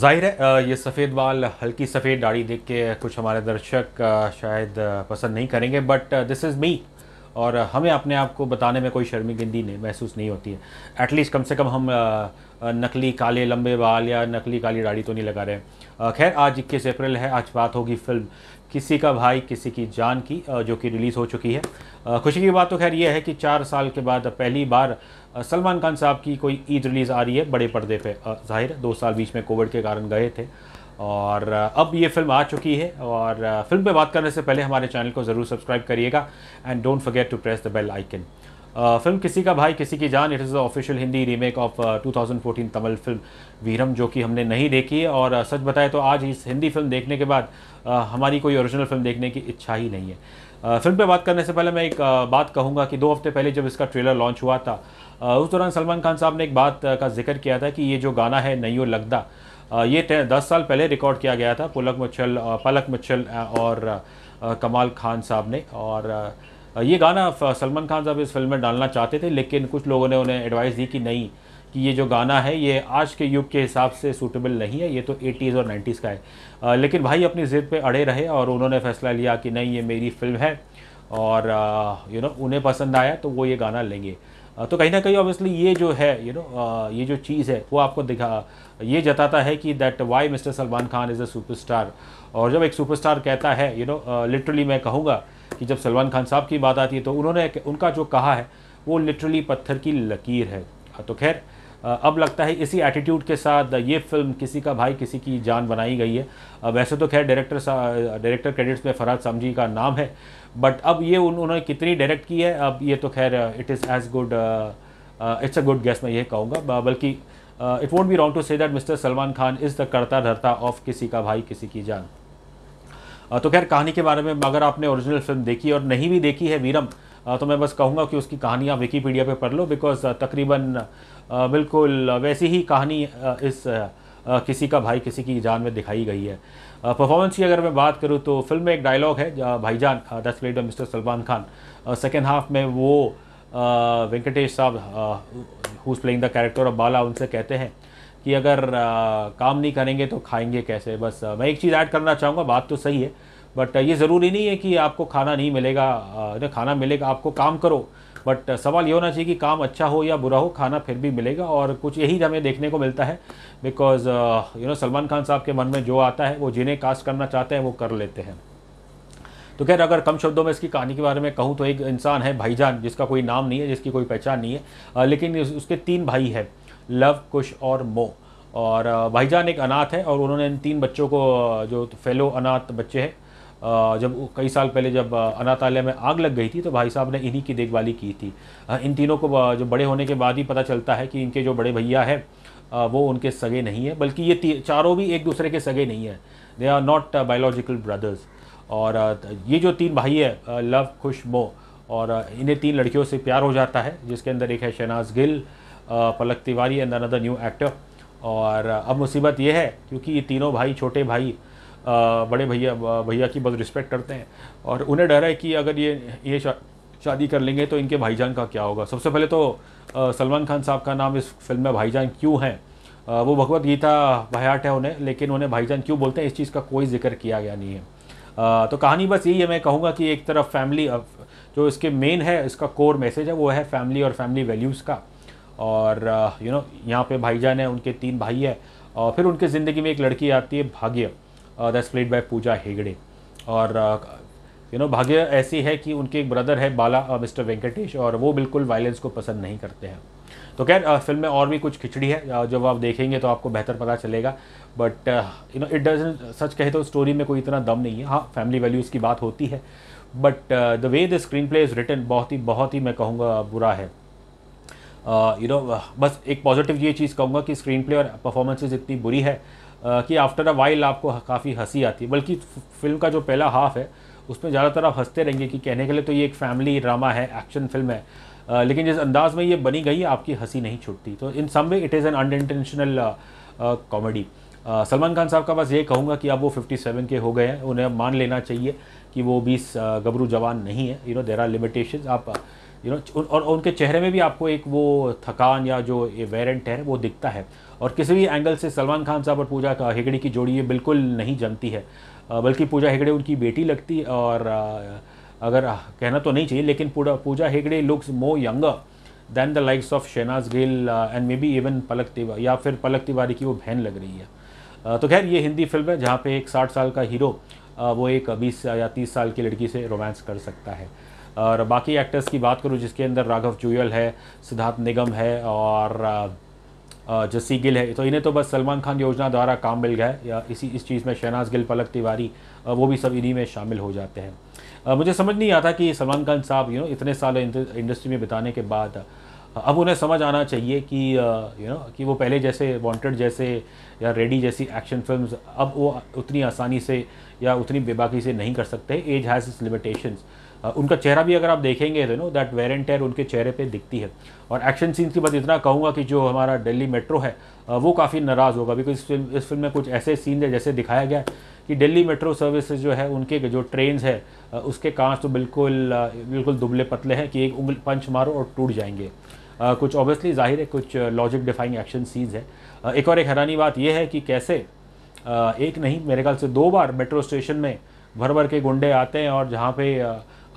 जाहिर है ये सफ़ेद बाल हल्की सफ़ेद दाढ़ी देख के कुछ हमारे दर्शक शायद पसंद नहीं करेंगे बट दिस इज़ मी और हमें अपने आप को बताने में कोई शर्मिंदगी नहीं महसूस नहीं होती है एटलीस्ट कम से कम हम नकली काले लंबे बाल या नकली काली दाढ़ी तो नहीं लगा रहे हैं खैर आज इक्कीस अप्रैल है आज बात होगी फिल्म किसी का भाई किसी की जान की जो कि रिलीज़ हो चुकी है खुशी की बात तो खैर ये है कि चार साल के बाद पहली बार सलमान खान साहब की कोई ईद रिलीज़ आ रही है बड़े पर्दे पे जाहिर दो साल बीच में कोविड के कारण गए थे और अब ये फिल्म आ चुकी है और फिल्म पे बात करने से पहले हमारे चैनल को ज़रूर सब्सक्राइब करिएगा and don't forget to press the bell icon film किसी का भाई किसी की जान it is the official Hindi remake of 2014 Tamil film Veeram जो कि हमने नहीं देखी है और सच बताए तो आज इस हिंदी फिल्म देखने के बाद हमारी कोई ओरिजिनल फिल्म देखने की इच्छा ही नहीं है फिल्म पे बात करने से पहले मैं एक बात कहूँगा कि दो हफ्ते पहले जब इसका ट्रेलर लॉन्च हुआ था उस दौरान सलमान खान साहब ने एक बात का जिक्र किया था कि ये जो गाना है नहीं लगदा ये दस साल पहले रिकॉर्ड किया गया था पुलक मच्छल पलक मच्छल और कमाल खान साहब ने और ये गाना सलमान खान साहब इस फिल्म में डालना चाहते थे लेकिन कुछ लोगों ने उन्हें एडवाइस दी कि नहीं कि ये जो गाना है ये आज के युग के हिसाब से सूटेबल नहीं है ये तो 80s और 90s का है आ, लेकिन भाई अपनी ज़िद पे अड़े रहे और उन्होंने फैसला लिया कि नहीं ये मेरी फिल्म है और यू नो उन्हें पसंद आया तो वो ये गाना लेंगे तो कहीं ना कहीं ऑब्वियसली ये जो है यू you नो know, ये जो चीज़ है वो आपको दिखा ये जताता है कि that why mister Salman Khan is a superstar और जब एक सुपरस्टार कहता है यू नो लिटरली मैं कहूँगा कि जब सलमान खान साहब की बात आती है तो उन्होंने उनका जो कहा है वो लिटरली पत्थर की लकीर है तो खैर अब लगता है इसी एटीट्यूड के साथ ये फिल्म किसी का भाई किसी की जान बनाई गई है वैसे तो खैर डायरेक्टर डायरेक्टर क्रेडिट्स में फराज समझी का नाम है बट अब ये उन, उन्होंने कितनी डायरेक्ट की है अब ये तो खैर it is as good it's a good guess मैं ये कहूँगा बल्कि it won't be wrong to say that mister Salman Khan is the करता धरता ऑफ किसी का भाई किसी की जान uh, तो खैर कहानी के बारे में अगर आपने ओरिजिनल फिल्म देखी और नहीं भी देखी है वीरम uh, तो मैं बस कहूँगा कि उसकी कहानी आप विकीपीडिया पे पढ़ लो बिकॉज uh, तकरीबन uh, बिल्कुल वैसी ही कहानी uh, इस किसी का भाई किसी की जान में दिखाई गई है परफॉर्मेंस की अगर मैं बात करूँ तो फिल्म में एक डायलॉग है भाईजान दस played mister Salman Khan second half में वो वेंकटेश साहब who's playing the character of Bala उनसे कहते हैं कि अगर आ, काम नहीं करेंगे तो खाएंगे कैसे बस आ, मैं एक चीज़ ऐड करना चाहूँगा बात तो सही है बट ये ज़रूरी नहीं है कि आपको खाना नहीं मिलेगा आ, खाना मिलेगा आपको काम करो बट uh, सवाल ये होना चाहिए कि काम अच्छा हो या बुरा हो खाना फिर भी मिलेगा और कुछ यही हमें देखने को मिलता है because you know Salman Khan साहब के मन में जो आता है वो जिन्हें कास्ट करना चाहते हैं वो कर लेते हैं तो खैर अगर कम शब्दों में इसकी कहानी के बारे में कहूँ तो एक इंसान है भाईजान जिसका कोई नाम नहीं है जिसकी कोई पहचान नहीं है uh, लेकिन उसके तीन भाई हैं लव कुश और मो और uh, भाईजान एक अनाथ है और उन्होंने इन तीन बच्चों को जो फेलो अनाथ बच्चे हैं जब कई साल पहले जब अनाथालय में आग लग गई थी तो भाई साहब ने इन्हीं की देखभाली की थी इन तीनों को जो बड़े होने के बाद ही पता चलता है कि इनके जो बड़े भैया है वो उनके सगे नहीं है बल्कि ये चारों भी एक दूसरे के सगे नहीं है they are not biological brothers और ये जो तीन भाई है लव खुश मो और इन्हें तीन लड़कियों से प्यार हो जाता है जिसके अंदर एक है Shehnaaz Gill Palak Tiwari and another new actor और अब मुसीबत ये है क्योंकि ये तीनों भाई छोटे भाई बड़े भैया भैया की बहुत रिस्पेक्ट करते हैं और उन्हें डर है कि अगर ये ये शा, शादी कर लेंगे तो इनके भाईजान का क्या होगा सबसे पहले तो सलमान खान साहब का नाम इस फिल्म में भाईजान क्यों है वो भगवत गीता भयाट है उन्हें लेकिन उन्हें भाईजान क्यों बोलते हैं इस चीज़ का कोई जिक्र किया गया नहीं है आ, तो कहानी बस यही है मैं कहूँगा कि एक तरफ फैमिली जो इसके मेन है इसका कोर मैसेज है वो है फैमिली और फैमिली वैल्यूज़ का और यू नो यहाँ पे भाईजान है उनके तीन भाई है और फिर उनके ज़िंदगी में एक लड़की आती है Bhagya that's played by Pooja Hegde और यू uh, नो भाग्य ऐसी है कि उनके एक ब्रदर है बाला मिस्टर uh, वेंकटेश और वो बिल्कुल वायलेंस को पसंद नहीं करते हैं तो खैर फिल्म uh, में और भी कुछ खिचड़ी है जब आप देखेंगे तो आपको बेहतर पता चलेगा but you know it doesn't सच कहे तो स्टोरी में कोई इतना दम नहीं है हाँ फैमिली वैल्यूज़ की बात होती है but the way the screenplay is written बहुत ही बहुत ही मैं कहूँगा बुरा है you uh, know you know, बस एक पॉजिटिव ये चीज़ कहूँगा कि स्क्रीन प्ले और परफॉर्मेंसेज इतनी बुरी है कि आफ्टर अ वाइल आपको काफ़ी हंसी आती है बल्कि फिल्म का जो पहला हाफ है उसमें ज़्यादातर आप हंसते रहेंगे कि कहने के लिए तो ये एक फैमिली ड्रामा है एक्शन फिल्म है लेकिन जिस अंदाज में ये बनी गई आपकी हंसी नहीं छुटती तो in some way it is an unintentional comedy Salman Khan साहब का बस ये कहूँगा कि अब वो 57 के हो गए हैं उन्हें मान लेना चाहिए कि वो 20 गबरू जवान नहीं है you know there are limitation आप यू नो और उनके चेहरे में भी आपको एक वो थकान या जो वेरेंट है वो दिखता है और किसी भी एंगल से सलमान खान साहब और पूजा का हेगड़े की जोड़ी ये बिल्कुल नहीं जमती है बल्कि पूजा हेगड़े उनकी बेटी लगती और अगर कहना तो नहीं चाहिए लेकिन पूरा Pooja Hegde looks more younger than the likes of Shehnaaz Gill and maybe even Palak Tiwari या फिर पलक तिवारी की वो बहन लग रही है तो खैर ये हिंदी फिल्म है जहाँ पे एक साठ साल का हीरो वो एक बीस या तीस साल की लड़की से रोमांस कर सकता है और बाकी एक्टर्स की बात करूँ जिसके अंदर राघव जुयल है सिद्धार्थ निगम है और जस्सी गिल है तो इन्हें तो बस सलमान खान योजना द्वारा काम मिल गया है या इसी इस चीज़ में शहनाज गिल पलक तिवारी वो भी सब इन्हीं में शामिल हो जाते हैं मुझे समझ नहीं आता कि सलमान खान साहब यू नो इतने साल इंडस्ट्री में बिताने के बाद अब उन्हें समझ आना चाहिए कि यू नो कि वो पहले जैसे वांटेड जैसे या रेडी जैसी एक्शन फिल्म्स अब वो उतनी आसानी से या उतनी बेबाकी से नहीं कर सकते एज हैज़ इट्स लिमिटेशंस उनका चेहरा भी अगर आप देखेंगे तो know that wear and tear उनके चेहरे पे दिखती है और एक्शन सीन्स की बात इतना कहूँगा कि जो हमारा दिल्ली मेट्रो है वो काफ़ी नाराज़ होगा बिकॉज इस फिल्म इस फिल्म में कुछ ऐसे सीन है जैसे दिखाया गया कि दिल्ली मेट्रो सर्विस जो है उनके जो ट्रेन है उसके कांच तो बिल्कुल बिल्कुल दुबले पतले हैं कि एक उंगल पंच मारो और टूट जाएंगे कुछ ऑब्वियसली जाहिर है कुछ लॉजिक डिफाइंग एक्शन सीन्स है एक और एक हैरानी बात यह है कि कैसे एक नहीं मेरे ख्याल से दो बार मेट्रो स्टेशन में भर भर के गुंडे आते हैं और जहाँ पे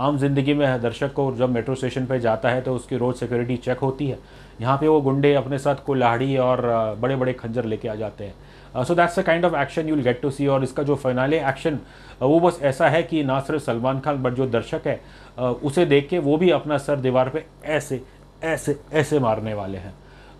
आम जिंदगी में दर्शक को जब मेट्रो स्टेशन पर जाता है तो उसकी रोज़ सिक्योरिटी चेक होती है यहाँ पे वो गुंडे अपने साथ कुल्हाड़ी और बड़े बड़े खंजर लेके आ जाते हैं so that's a kind of action you will get to see और इसका जो फाइनाले एक्शन वो बस ऐसा है कि ना सिर्फ सलमान खान बट जो दर्शक है उसे देख के वो भी अपना सर दीवार पर ऐसे ऐसे ऐसे मारने वाले हैं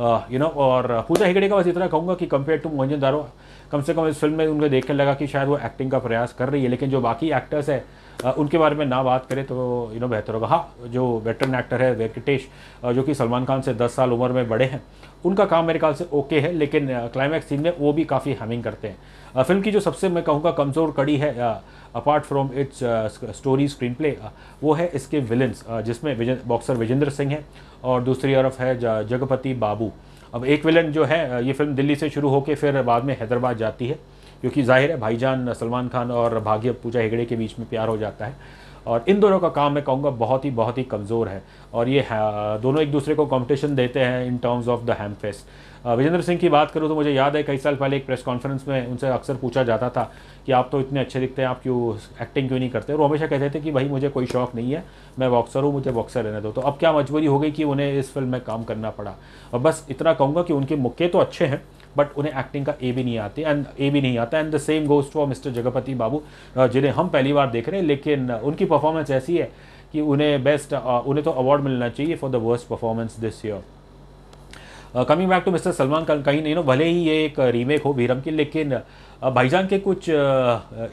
यू uh, नो और uh, पूजा हेगड़े का बस इतना कहूँगा कि कंपेयर टू मोहन दारो कम से कम इस फिल्म में उनको देख के लगा कि शायद वो एक्टिंग का प्रयास कर रही है लेकिन जो बाकी एक्टर्स है uh, उनके बारे में ना बात करें तो यू नो बेहतर होगा हाँ जो वेटरन एक्टर है वेंकटेश जो कि सलमान खान से 10 साल उम्र में बड़े हैं उनका काम मेरे ख्याल से ओके है लेकिन क्लाइमैक्स सीन में वो भी काफ़ी हैमिंग करते हैं फिल्म की जो सबसे मैं कहूँगा कमज़ोर कड़ी है apart from its story screenplay वो है इसके विलन्स जिसमें विजन, बॉक्सर विजेंद्र सिंह है और दूसरी तरफ है जगपति बाबू अब एक विलन जो है ये फिल्म दिल्ली से शुरू होकर फिर बाद में हैदराबाद जाती है क्योंकि जाहिर है भाईजान सलमान खान और भाग्य पूजा हेगड़े के बीच में प्यार हो जाता है और इन दोनों का काम मैं कहूँगा बहुत ही बहुत ही कमज़ोर है और ये हाँ, दोनों एक दूसरे को कंपटीशन देते हैं in terms of the ham fest Vijender Singh की बात करूँ तो मुझे याद है कई साल पहले एक प्रेस कॉन्फ्रेंस में उनसे अक्सर पूछा जाता था कि आप तो इतने अच्छे दिखते हैं आप क्यों एक्टिंग क्यों नहीं करते और हमेशा कहते थे कि भाई मुझे कोई शौक नहीं है मैं बॉक्सर हूँ मुझे बॉक्सर रहने दो तो अब क्या मजबूरी हो गई कि उन्हें इस फिल्म में काम करना पड़ा और बस इतना कहूँगा कि उनके मुक्के तो अच्छे हैं बट उन्हें एक्टिंग का ए भी नहीं आती एंड ए भी नहीं आता and the same goes for mister Jagapati Babu जिन्हें हम पहली बार देख रहे हैं लेकिन uh, उनकी परफॉर्मेंस ऐसी है कि उन्हें बेस्ट uh, उन्हें तो अवार्ड मिलना चाहिए for the worst performance this year coming back to mister Salman Khan कहीं नहीं नो भले ही ये एक रीमेक हो भीरम की लेकिन भाईजान के कुछ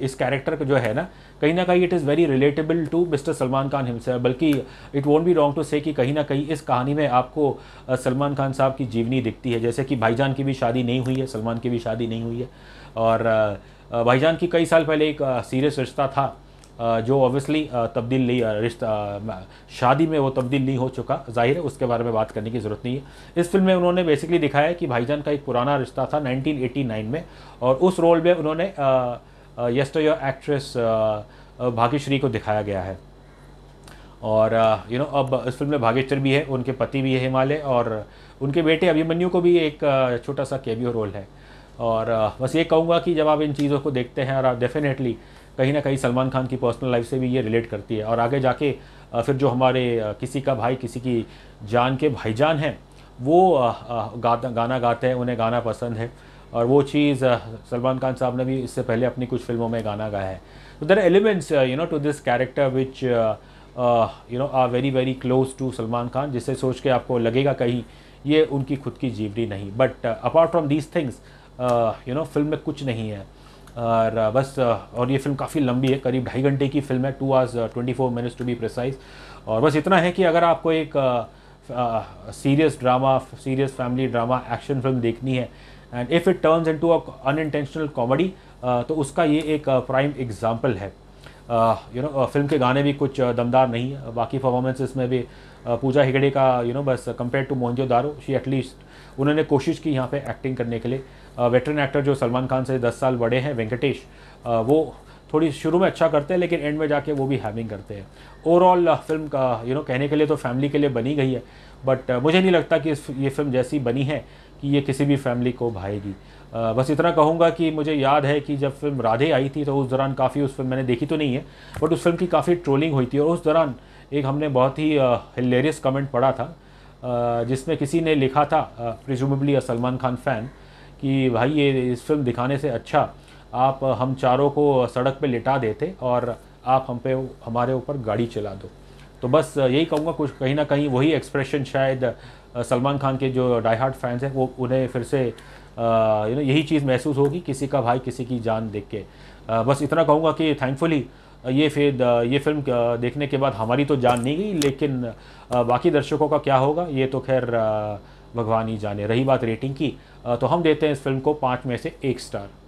इस कैरेक्टर का जो है ना कहीं ना कहीं it is very relatable to mister Salman Khan himself बल्कि it won't be wrong to say कि कहीं ना कहीं इस कहानी में आपको सलमान खान साहब की जीवनी दिखती है जैसे कि भाईजान की भी शादी नहीं हुई है सलमान की भी शादी नहीं हुई है और भाईजान की कई साल पहले एक सीरियस रिश्ता था जो ऑब्वियसली तब्दील नहीं रिश्ता शादी में वो तब्दील नहीं हो चुका जाहिर है उसके बारे में बात करने की ज़रूरत नहीं है इस फिल्म में उन्होंने बेसिकली दिखाया है कि भाईजान का एक पुराना रिश्ता था 1989 में और उस रोल में उन्होंने यस्टो योर एक्ट्रेस भाग्यश्री को दिखाया गया है और यू नो अब इस फिल्म में भागेश्वर भी है उनके पति भी है हिमालय और उनके बेटे अभिमन्यु को भी एक छोटा सा कैबियो रोल है और बस ये कहूँगा कि जब आप इन चीज़ों को देखते हैं और डेफिनेटली कहीं ना कहीं सलमान खान की पर्सनल लाइफ से भी ये रिलेट करती है और आगे जाके फिर जो हमारे किसी का भाई किसी की जान के भाईजान हैं वो गाता गाना गाते हैं उन्हें गाना पसंद है और वो चीज़ सलमान खान साहब ने भी इससे पहले अपनी कुछ फिल्मों में गाना गाया है तो there elements you know to this character which you know are very very close to Salman Khan जिससे सोच के आपको लगेगा कहीं ये उनकी खुद की जीवनी नहीं but apart from these things you know film में कुछ नहीं है और बस और ये फिल्म काफ़ी लंबी है करीब ढाई घंटे की फिल्म है two hours twenty four minutes to be precise और बस इतना है कि अगर आपको एक serious drama serious family drama action film देखनी है and if it turns into a unintentional comedy तो उसका ये एक प्राइम uh, एग्जाम्पल है यू नो फिल्म के गाने भी कुछ दमदार नहीं है बाकी परफॉर्मेंसेस में भी पूजा हेगड़े का यू you नो know, बस compare to Mohenjo Daro she at least उन्होंने कोशिश की यहाँ पे एक्टिंग करने के लिए वेटरन एक्टर जो सलमान खान से दस साल बड़े हैं वेंकटेश वो थोड़ी शुरू में अच्छा करते हैं लेकिन एंड में जाके वो भी हैविंग करते हैं ओवरऑल फिल्म का यू नो कहने के लिए तो फैमिली के लिए बनी गई है बट मुझे नहीं लगता कि ये फिल्म जैसी बनी है कि ये किसी भी फैमिली को भाएगी बस इतना कहूँगा कि मुझे याद है कि जब फिल्म राधे आई थी तो उस दौरान काफ़ी उस फिल्म मैंने देखी तो नहीं है बट उस फिल्म की काफ़ी ट्रोलिंग हुई थी और उस दौरान एक हमने बहुत ही हिलेरियस कमेंट पढ़ा था जिसमें किसी ने लिखा था अ सलमान खान फ़ैन कि भाई ये इस फिल्म दिखाने से अच्छा आप हम चारों को सड़क पे लिटा देते और आप हम पे हमारे ऊपर गाड़ी चला दो तो बस यही कहूँगा कुछ कहीं ना कहीं वही एक्सप्रेशन शायद सलमान खान के जो डाई हार्ट फैंस हैं वो उन्हें फिर से यू नो यही चीज़ महसूस होगी किसी का भाई किसी की जान देख के बस इतना कहूँगा कि थैंकफुली ये फिर ये फिल्म देखने के बाद हमारी तो जान नहीं गई लेकिन बाकी दर्शकों का क्या होगा ये तो खैर भगवान ही जाने रही बात रेटिंग की तो हम देते हैं इस फिल्म को पाँच में से एक स्टार